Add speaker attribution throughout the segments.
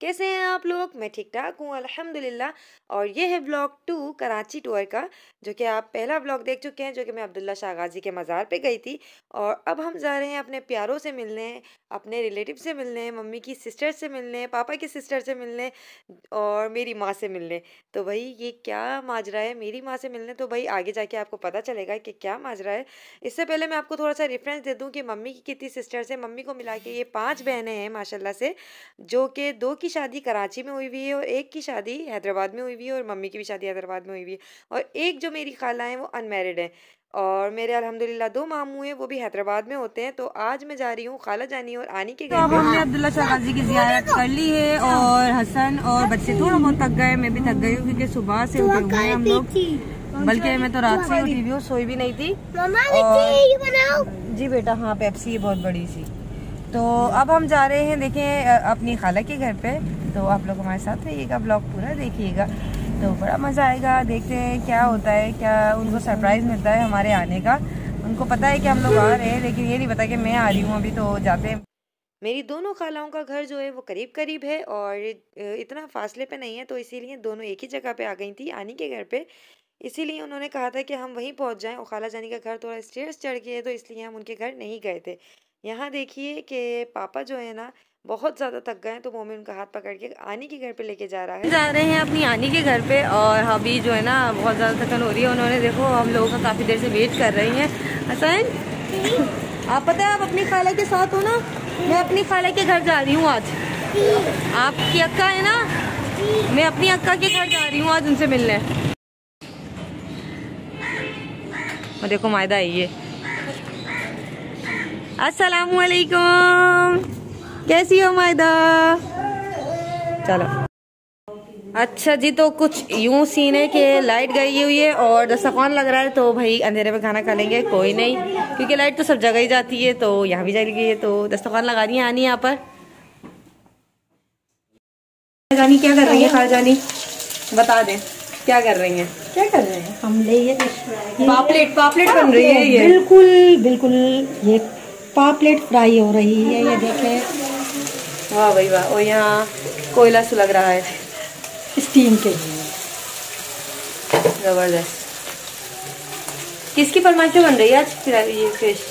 Speaker 1: कैसे हैं आप लोग मैं ठीक ठाक हूँ अल्हम्दुलिल्लाह और ये है ब्लॉग टू कराची टूर का जो कि आप पहला ब्लॉग देख चुके हैं जो कि मैं अब्दुल्ला शाह गाजी के मज़ार पे गई थी और अब हम जा रहे हैं अपने प्यारों से मिलने अपने रिलेटिव से मिलने मम्मी की सिस्टर से मिलने पापा की सिस्टर से मिलने और मेरी माँ से मिलने तो भाई ये क्या माजरा है मेरी माँ से मिलने तो भाई आगे जाके आपको पता चलेगा कि क्या माजरा है इससे पहले मैं आपको थोड़ा सा रेफरेंस दे दूँ कि मम्मी की कितनी सिस्टर्स से मम्मी को मिला के ये पाँच बहनें हैं माशाला से जो कि दो की शादी कराची में हुई हुई है और एक की शादी हैदराबाद में हुई हुई है और मम्मी की भी शादी हैदराबाद में हुई हुई है और एक जो मेरी खाला है वो अनमेरिड है और मेरे अल्हम्दुलिल्लाह दो मामू हैं वो भी हैदराबाद में होते हैं तो आज मैं जा रही हूँ खाला जानी और आनी के तो घर तो हमने अब्दुल्ला शाह की जियारत कर ली है और हसन और बच्चे थोड़ा बहुत थक गए मैं भी थक गई हूँ क्योंकि सुबह से उठे हुए हैं हम लोग बल्कि मैं तो रात से उठी हुई सोई भी नहीं थी जी बेटा हाँ पेप्सी बहुत बड़ी सी तो अब हम जा रहे हैं देखें अपनी खाला के घर पे तो आप लोग हमारे साथ रहिएगा ब्लॉग पूरा देखिएगा तो बड़ा मज़ा आएगा देखते हैं क्या होता है क्या उनको सरप्राइज़ मिलता है हमारे आने का उनको पता है कि हम लोग आ रहे हैं लेकिन ये नहीं पता कि मैं आ रही हूँ अभी तो जाते हैं मेरी दोनों खालाओं का घर जो है वो करीब करीब है और इतना फासले पे नहीं है तो इसीलिए दोनों एक ही जगह पे आ गई थी आनी के घर पे इसीलिए उन्होंने कहा था कि हम वहीं पहुंच जाएं और खाला जानी का घर थोड़ा स्टेयर्स चढ़ गए तो इसलिए हम उनके घर नहीं गए थे यहाँ देखिए कि पापा जो है ना बहुत ज़्यादा थक गए हैं तो मम्मी उनका हाथ पकड़ के आनी के घर पे लेके जा रहा है जा रहे हैं अपनी आनी के घर पे और अभी जो है ना बहुत ज़्यादा थकन हो रही है उन्होंने देखो हम लोगों का काफ़ी देर से वेट कर रही हैं हसन आप पता है आप अपनी खाला के साथ हो ना मैं अपनी खाला के घर जा रही हूँ आज आपकी अक्का है ना मैं अपनी अक्का के घर जा रही हूँ आज उनसे मिलने देखो मायदा है वालेकुम कैसी हो मायदा चलो अच्छा जी तो कुछ यूं सीन है कि लाइट गई हुई है और दस्तखान लग रहा है तो भाई अंधेरे में खाना खा लेंगे कोई नहीं क्योंकि लाइट तो सब जगह ही जाती है तो यहाँ भी जाएगी है तो दस्तखान लगा रही है आनी यहाँ पर जानी क्या कर रही है जानी बता दे क्या कर रही है क्या कर रहे हैं हम ले ये पापलेट पापलेट बन रही है ये बिल्कुल बिल्कुल ये पापलेट फ्राई हो रही है ये देखें वाह भाई वाह और यहाँ कोयला सुलग रहा है स्टीम के लिए ज़बरदस्त किसकी फरमाइश बन रही है आज फिर ये फिश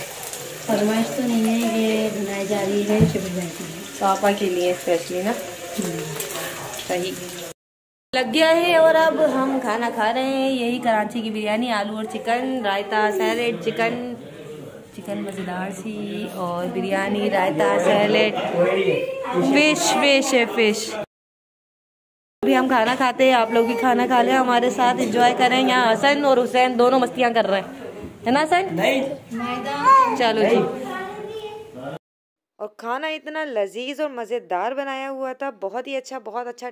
Speaker 1: फरमाइश तो नहीं है ये बनाई जा रही है शिविर तो पापा के लिए स्पेशली ना हम्म। सही लग गया है और अब हम खाना खा रहे हैं यही कराची की बिरयानी आलू और chicken raita salad chicken chicken मज़ेदार सी और biryani raita salad fish fish है फिश अभी हम खाना खाते हैं आप लोग भी खाना खा लें हमारे साथ एंजॉय करें यहाँ हसन और हुसैन दोनों मस्तियाँ कर रहे हैं है ना हसन चलो जी और खाना इतना लजीज और मज़ेदार बनाया हुआ था बहुत ही अच्छा बहुत अच्छा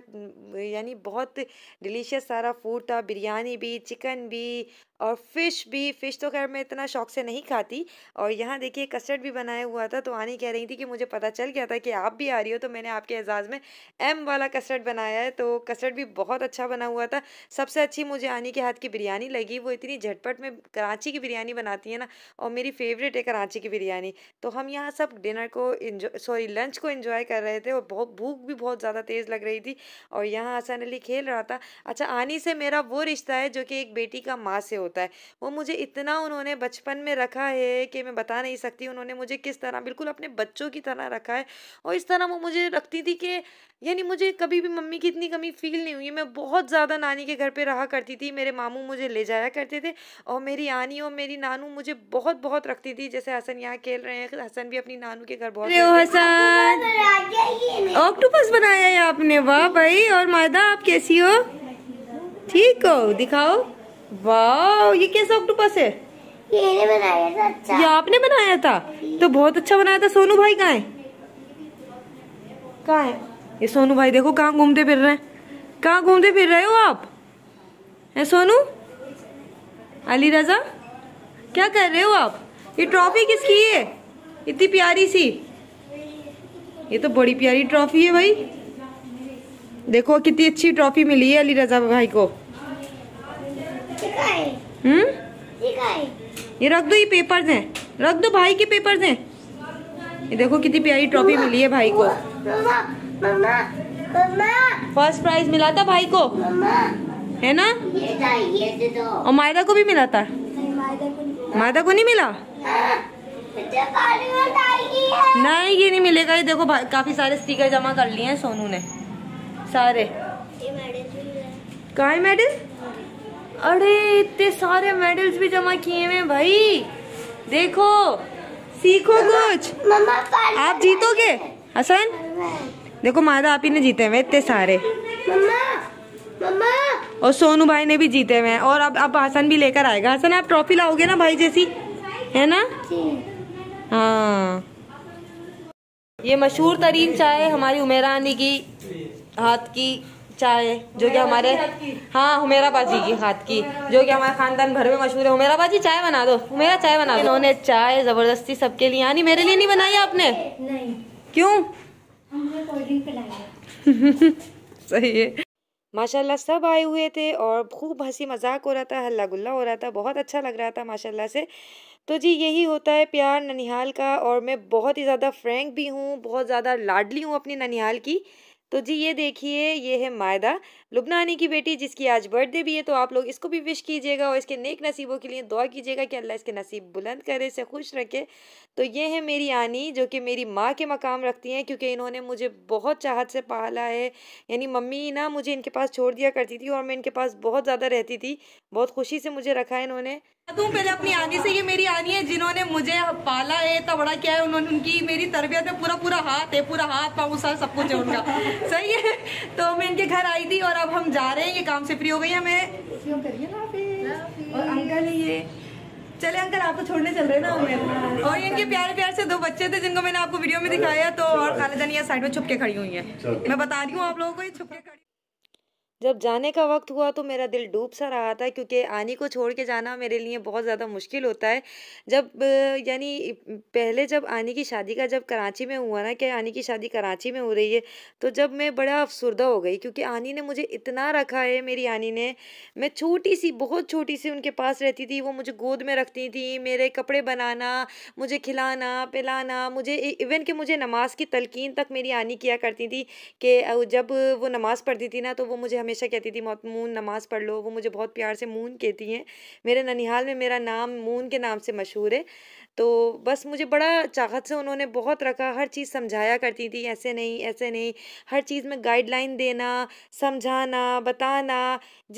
Speaker 1: यानी बहुत डिलीशियस सारा फूड था बिरयानी भी चिकन भी और फ़िश भी फ़िश तो खैर मैं इतना शौक से नहीं खाती और यहाँ देखिए कस्टर्ड भी बनाया हुआ था तो आनी कह रही थी कि मुझे पता चल गया था कि आप भी आ रही हो तो मैंने आपके एजाज़ में एम वाला कस्टर्ड बनाया है तो कस्टर्ड भी बहुत अच्छा बना हुआ था सबसे अच्छी मुझे आनी के हाथ की बिरयानी लगी वो इतनी झटपट में कराची की बिरयानी बनाती है ना और मेरी फेवरेट है कराची की बिरयानी तो हम यहाँ सब डिनर को इन्जॉय सॉरी लंच को इन्जॉय कर रहे थे और बहुत भूख भी बहुत ज़्यादा तेज़ लग रही थी और यहाँ हसन अली खेल रहा था अच्छा आनी से मेरा वो रिश्ता है जो कि एक बेटी का माँ से हो होता है वो मुझे इतना उन्होंने बचपन में रखा है कि मैं बता नहीं सकती उन्होंने मुझे किस तरह बिल्कुल अपने बच्चों की तरह रखा है और इस तरह वो मुझे रखती थी कि यानी मुझे कभी भी मम्मी की इतनी कमी फील नहीं हुई मैं बहुत ज़्यादा नानी के घर पर रहा करती थी मेरे मामू मुझे ले जाया करते थे और मेरी आनी और मेरी नानू मुझे बहुत बहुत रखती थी जैसे हसन यहाँ खेल रहे हैं हसन भी अपनी नानू के घर बहुत ऑक्टोपस बनाया है आपने वाह भाई और मायदा आप कैसी हो ठीक हो दिखाओ वाह ये कैसा ऑक्टोपस है ये ने बनाया था अच्छा। ये आपने बनाया था तो बहुत अच्छा बनाया था सोनू भाई कहा है कहा है ये सोनू भाई देखो कहाँ घूमते फिर रहे हैं कहाँ घूमते फिर रहे हो आप है सोनू अली रजा क्या कर रहे हो आप ये ट्रॉफी किसकी है इतनी प्यारी सी ये तो बड़ी प्यारी ट्रॉफी है भाई देखो कितनी अच्छी ट्रॉफी मिली है अली रजा भाई को हम्म ये रख दो ये पेपर्स हैं रख दो भाई के पेपर्स हैं ये देखो कितनी प्यारी ट्रॉफी मिली है भाई को फर्स्ट प्राइज मिला था भाई को है ना और मायदा को भी मिला था मायदा को नहीं मिला हाँ। नहीं ये नहीं मिलेगा ये देखो काफी सारे स्टीकर जमा कर लिए हैं सोनू ने सारे कहा मेडल अरे इतने सारे मेडल्स भी जमा किए हुए भाई देखो सीखो कुछ आप जीतोगे हसन देखो मादा आप ही ने जीते हुए इतने सारे और सोनू भाई ने भी जीते हुए हैं और अब आप हसन भी लेकर आएगा हसन आप ट्रॉफी लाओगे ना भाई जैसी है ना हाँ ये मशहूर तरीन चाय हमारी उमेरानी की हाथ की चाय जो कि हमारे हाँ हुमेरा बाजी की हाथ की जो कि हमारे खानदान भर में मशहूर है हुमेरा बाजी चाय बना दो हुमेरा चाय बना दो इन्होंने चाय जबरदस्ती सबके लिए यानी मेरे लिए नहीं बनाई आपने नहीं क्यों सही है माशाल्लाह सब आए हुए थे और खूब हंसी मजाक हो रहा था हल्ला गुल्ला हो रहा था बहुत अच्छा लग रहा था माशाल्लाह से तो जी यही होता है प्यार ननिहाल का और मैं बहुत ही ज़्यादा फ्रैंक भी हूँ बहुत ज़्यादा लाडली हूँ अपनी ननिहाल की तो जी ये देखिए ये है मायदा लुबनानी की बेटी जिसकी आज बर्थडे भी है तो आप लोग इसको भी विश कीजिएगा और इसके नेक नसीबों के लिए दुआ कीजिएगा कि अल्लाह इसके नसीब बुलंद करे इसे खुश रखे तो ये है मेरी आनी जो कि मेरी माँ के मकाम रखती हैं क्योंकि इन्होंने मुझे बहुत चाहत से पाला है यानी मम्मी ना मुझे इनके पास छोड़ दिया करती थी और मैं इनके पास बहुत ज़्यादा रहती थी बहुत खुशी से मुझे रखा है इन्होंने तुम पहले अपनी आनी से ये मेरी आनी है जिन्होंने मुझे पाला है इतना बड़ा किया है उन्होंने उनकी मेरी तरबियत में पूरा पूरा हाथ है पूरा हाथ पाँव सब कुछ है उनका सही है तो मैं इनके घर आई थी और अब हम जा रहे हैं ये काम से फ्री हो गई है मैं और अंकल ये चले अंकल आपको तो छोड़ने चल रहे ना हमें और इनके प्यारे प्यार से दो बच्चे थे जिनको मैंने आपको वीडियो में दिखाया तो और खालिदानिया साइड में छुपके खड़ी हुई है मैं बता रही हूँ आप लोगों को ये छुपके जब जाने का वक्त हुआ तो मेरा दिल डूब सा रहा था क्योंकि आनी को छोड़ के जाना मेरे लिए बहुत ज़्यादा मुश्किल होता है जब यानी पहले जब आनी की शादी का जब कराची में हुआ ना कि आनी की शादी कराची में हो रही है तो जब मैं बड़ा अफसरदा हो गई क्योंकि आनी ने मुझे इतना रखा है मेरी आनी ने मैं छोटी सी बहुत छोटी सी उनके पास रहती थी वो मुझे गोद में रखती थी मेरे कपड़े बनाना मुझे खिलाना पिलाना मुझे इवन कि मुझे नमाज की तलकिन तक मेरी आनी किया करती थी कि जब वो नमाज़ पढ़ती थी ना तो वो मुझे हमेशा कहती थी मून नमाज़ पढ़ लो वो मुझे बहुत प्यार से मून कहती हैं मेरे ननिहाल में मेरा नाम मून के नाम से मशहूर है तो बस मुझे बड़ा चाहत से उन्होंने बहुत रखा हर चीज़ समझाया करती थी ऐसे नहीं ऐसे नहीं हर चीज़ में गाइडलाइन देना समझाना बताना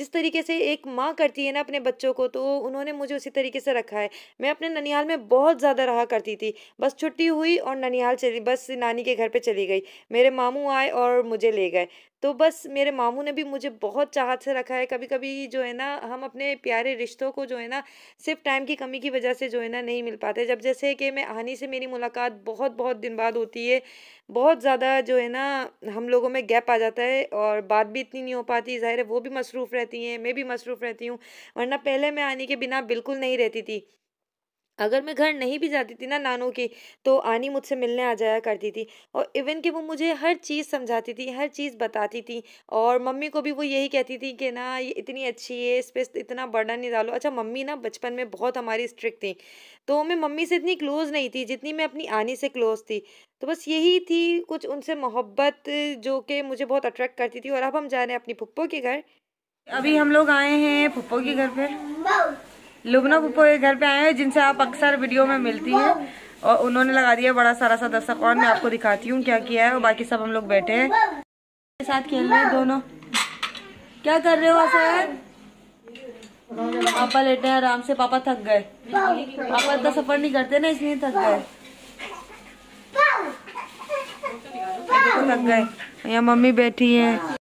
Speaker 1: जिस तरीके से एक माँ करती है ना अपने बच्चों को तो उन्होंने मुझे उसी तरीके से रखा है मैं अपने ननिहाल में बहुत ज़्यादा रहा करती थी बस छुट्टी हुई और ननिहाल चली बस नानी के घर पर चली गई मेरे मामू आए और मुझे ले गए तो बस मेरे मामू ने भी मुझे बहुत चाहत से रखा है कभी कभी जो है ना हम अपने प्यारे रिश्तों को जो है ना सिर्फ टाइम की कमी की वजह से जो है ना नहीं मिल पाते जब जैसे कि मैं आनी से मेरी मुलाकात बहुत बहुत दिन बाद होती है बहुत ज़्यादा जो है ना हम लोगों में गैप आ जाता है और बात भी इतनी नहीं हो पाती ज़ाहिर है वो भी मसरूफ़ रहती हैं मैं भी मसरूफ़ रहती हूँ वरना पहले मैं आने के बिना बिल्कुल नहीं रहती थी अगर मैं घर नहीं भी जाती थी ना नानू की तो आनी मुझसे मिलने आ जाया करती थी और इवन कि वो मुझे हर चीज़ समझाती थी हर चीज़ बताती थी और मम्मी को भी वो यही कहती थी कि ना ये इतनी अच्छी है इस पर इतना बर्डन नहीं डालो अच्छा मम्मी ना बचपन में बहुत हमारी स्ट्रिक्ट थी तो मैं मम्मी से इतनी क्लोज़ नहीं थी जितनी मैं अपनी आनी से क्लोज़ थी तो बस यही थी कुछ उनसे मोहब्बत जो कि मुझे बहुत अट्रैक्ट करती थी और अब हम जा रहे हैं अपनी पुप्पो के घर अभी हम लोग आए हैं पुप्पो के घर पर लुबना पप्पो के घर पे आए हैं जिनसे आप अक्सर वीडियो में मिलती हैं और उन्होंने लगा दिया बड़ा सारा सा दस्तकौन मैं आपको दिखाती हूँ क्या किया है और बाकी सब हम लोग बैठे हैं मेरे साथ खेल रहे हैं दोनों क्या कर रहे हो सर पापा लेटे हैं आराम से पापा थक गए पापा इतना सफर नहीं करते ना इसलिए थक गए थक गए यहाँ मम्मी बैठी है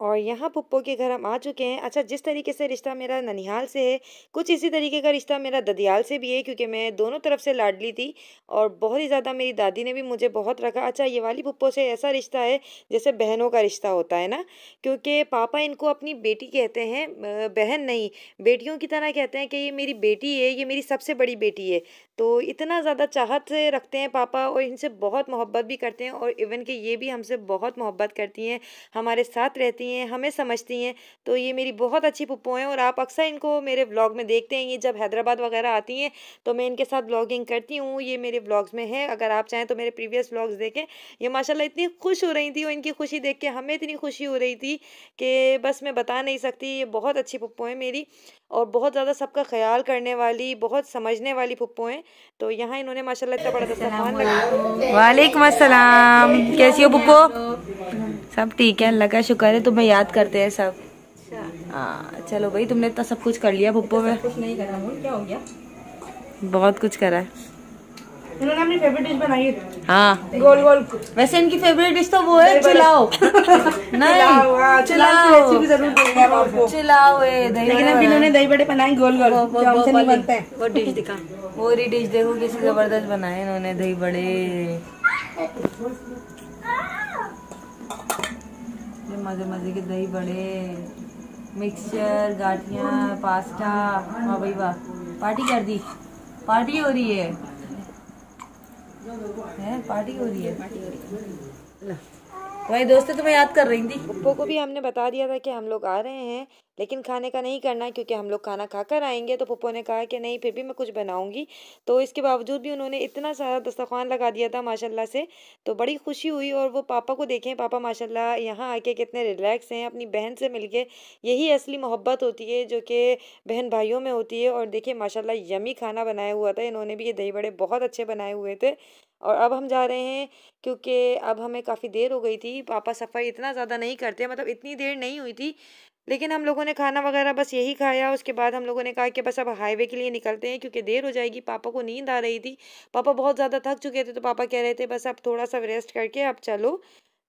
Speaker 1: और यहाँ पप्पो के घर हम आ चुके हैं अच्छा जिस तरीके से रिश्ता मेरा ननिहाल से है कुछ इसी तरीके का रिश्ता मेरा ददियाल से भी है क्योंकि मैं दोनों तरफ से लाडली थी और बहुत ही ज़्यादा मेरी दादी ने भी मुझे बहुत रखा अच्छा ये वाली पुप्पो से ऐसा रिश्ता है जैसे बहनों का रिश्ता होता है ना क्योंकि पापा इनको अपनी बेटी कहते हैं बहन नहीं बेटियों की तरह कहते हैं कि ये मेरी बेटी है ये मेरी सबसे बड़ी बेटी है तो इतना ज़्यादा चाहत रखते हैं पापा और इनसे बहुत मोहब्बत भी करते हैं और इवन कि ये भी हमसे बहुत मोहब्बत करती हैं हमारे साथ रहती हैं करती हैं हमें समझती हैं तो ये मेरी बहुत अच्छी पुप्पो हैं और आप अक्सर इनको मेरे ब्लॉग में देखते हैं ये जब हैदराबाद वगैरह आती हैं तो मैं इनके साथ ब्लॉगिंग करती हूँ ये मेरे ब्लॉग्स में है अगर आप चाहें तो मेरे प्रीवियस ब्लॉग्स देखें ये माशाल्लाह इतनी खुश हो रही थी और इनकी खुशी देख के हमें इतनी खुशी हो रही थी कि बस मैं बता नहीं सकती ये बहुत अच्छी पुप्पो हैं मेरी और बहुत ज़्यादा सबका ख्याल करने वाली बहुत समझने वाली पप्पू हैं तो यहाँ इन्होंने माशाल्लाह इतना बड़ा दस्तरखान लगाया वालेकुम अस्सलाम कैसी हो पुप्पो सब ठीक है अल्लाह का शुक्र है तुम्हें याद करते हैं सब अच्छा। हाँ चलो भाई तुमने इतना सब कुछ कर लिया पुप्पो में कुछ नहीं करा क्या हो गया बहुत कुछ करा है इन्होंने अपनी फेवरेट डिश बनाई है हाँ गोल गोल वैसे इनकी फेवरेट डिश तो वो है चिलाओ नहीं चिलाओ चिलाओ हाँ, लेकिन अब इन्होंने दही बड़े बनाए गोल गोल वो डिश दिखा वो रही डिश देखो किसी जबरदस्त बनाए इन्होंने दही बड़े मजे मजे के दही बड़े मिक्सचर गाठिया पास्ता वाह हाँ, भाई वाह पार्टी कर दी पार्टी हो रही है है पार्टी हो रही है पार्टी हो रही है भाई दोस्तों तुम्हें याद कर रही थी पप्पो को भी हमने बता दिया था कि हम लोग आ रहे हैं लेकिन खाने का नहीं करना क्योंकि हम लोग खाना खा कर आएंगे तो पप्पो ने कहा कि नहीं फिर भी मैं कुछ बनाऊँगी तो इसके बावजूद भी उन्होंने इतना सारा दस्तखान लगा दिया था माशाल्लाह से तो बड़ी खुशी हुई और वो पापा को देखें पापा माशाल्लाह यहाँ आके कितने रिलैक्स हैं अपनी बहन से मिल के यही असली मोहब्बत होती है जो कि बहन भाइयों में होती है और देखिए माशाल्लाह यमी खाना बनाया हुआ था इन्होंने भी ये दही बड़े बहुत अच्छे बनाए हुए थे और अब हम जा रहे हैं क्योंकि अब हमें काफ़ी देर हो गई थी पापा सफ़र इतना ज़्यादा नहीं करते मतलब इतनी देर नहीं हुई थी लेकिन हम लोगों ने खाना वगैरह बस यही खाया उसके बाद हम लोगों ने कहा कि बस अब हाईवे के लिए निकलते हैं क्योंकि देर हो जाएगी पापा को नींद आ रही थी पापा बहुत ज़्यादा थक चुके थे तो पापा कह रहे थे बस अब थोड़ा सा रेस्ट करके अब चलो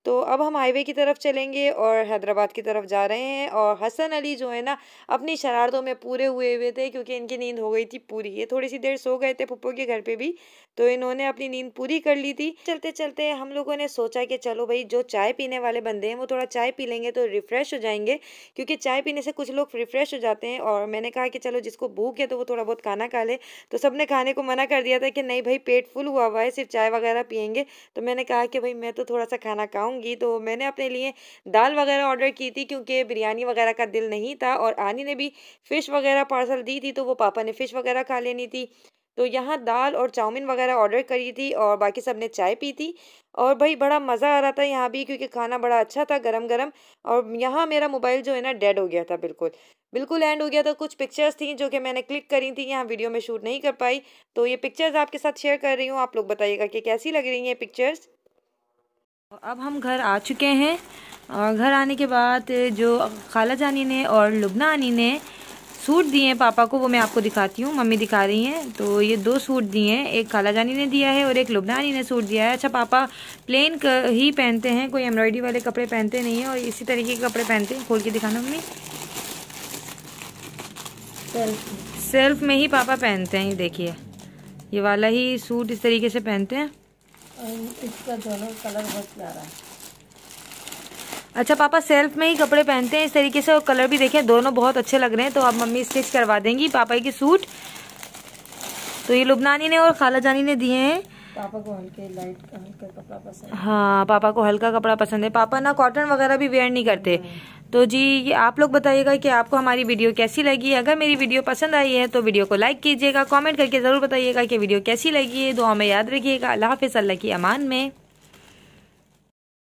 Speaker 1: तो अब हम हाईवे की तरफ चलेंगे और हैदराबाद की तरफ जा रहे हैं और हसन अली जो है ना अपनी शरारतों में पूरे हुए हुए थे क्योंकि इनकी नींद हो गई थी पूरी ये थोड़ी सी देर सो गए थे पप्पो के घर पे भी तो इन्होंने अपनी नींद पूरी कर ली थी चलते चलते हम लोगों ने सोचा कि चलो भाई जो चाय पीने वाले बंदे हैं वो थोड़ा चाय पी लेंगे तो रिफ़्रेश हो जाएंगे क्योंकि चाय पीने से कुछ लोग रिफ़्रेश हो जाते हैं और मैंने कहा कि चलो जिसको भूख है तो वो थोड़ा बहुत खाना खा ले तो सब ने खाने को मना कर दिया था कि नहीं भाई पेट फुल हुआ हुआ है सिर्फ चाय वगैरह पियेंगे तो मैंने कहा कि भाई मैं तो थोड़ा सा खाना खाऊँ जाऊँगी तो मैंने अपने लिए दाल वगैरह ऑर्डर की थी क्योंकि बिरयानी वगैरह का दिल नहीं था और आनी ने भी फ़िश वगैरह पार्सल दी थी तो वो पापा ने फ़िश वगैरह खा लेनी थी तो यहाँ दाल और चाउमीन वगैरह ऑर्डर करी थी और बाकी सब ने चाय पी थी और भाई बड़ा मज़ा आ रहा था यहाँ भी क्योंकि खाना बड़ा अच्छा था गरम गरम और यहाँ मेरा मोबाइल जो है ना डेड हो गया था बिल्कुल बिल्कुल एंड हो गया था कुछ पिक्चर्स थी जो कि मैंने क्लिक करी थी यहाँ वीडियो में शूट नहीं कर पाई तो ये पिक्चर्स आपके साथ शेयर कर रही हूँ आप लोग बताइएगा कि कैसी लग रही हैं पिक्चर्स तो अब हम घर आ चुके हैं और घर आने के बाद जो खाला जानी ने और लुबना आनी ने सूट दिए हैं पापा को वो मैं आपको दिखाती हूँ मम्मी दिखा रही हैं तो ये दो सूट दिए हैं एक खाला जानी ने दिया है और एक लुबना आनी ने सूट दिया है अच्छा पापा प्लेन ही पहनते हैं कोई एम्ब्रॉयडरी वाले कपड़े पहनते नहीं हैं और इसी तरीके के कपड़े पहनते हैं खोल के दिखाना मम्मी सेल्फ में ही पापा पहनते हैं ये देखिए ये वाला ही सूट इस तरीके से पहनते हैं इसका दोनों कलर बहुत प्यारा है अच्छा पापा सेल्फ में ही कपड़े पहनते हैं इस तरीके से और कलर भी देखें दोनों बहुत अच्छे लग रहे हैं तो अब मम्मी स्टिच करवा देंगी पापा के सूट तो ये लुबनानी ने और खाला जानी ने दिए हैं पापा को हल्के लाइट हल्का कपड़ा पसंद हाँ पापा को हल्का कपड़ा पसंद है पापा ना कॉटन वगैरह भी वेयर नहीं करते हाँ। तो जी ये आप लोग बताइएगा कि आपको हमारी वीडियो कैसी लगी अगर मेरी वीडियो पसंद आई है तो वीडियो को लाइक कीजिएगा कमेंट करके ज़रूर बताइएगा कि वीडियो कैसी लगी है दुआ में याद रखिएगा अल्लाह हाफिज़ अल्लाह की अमान में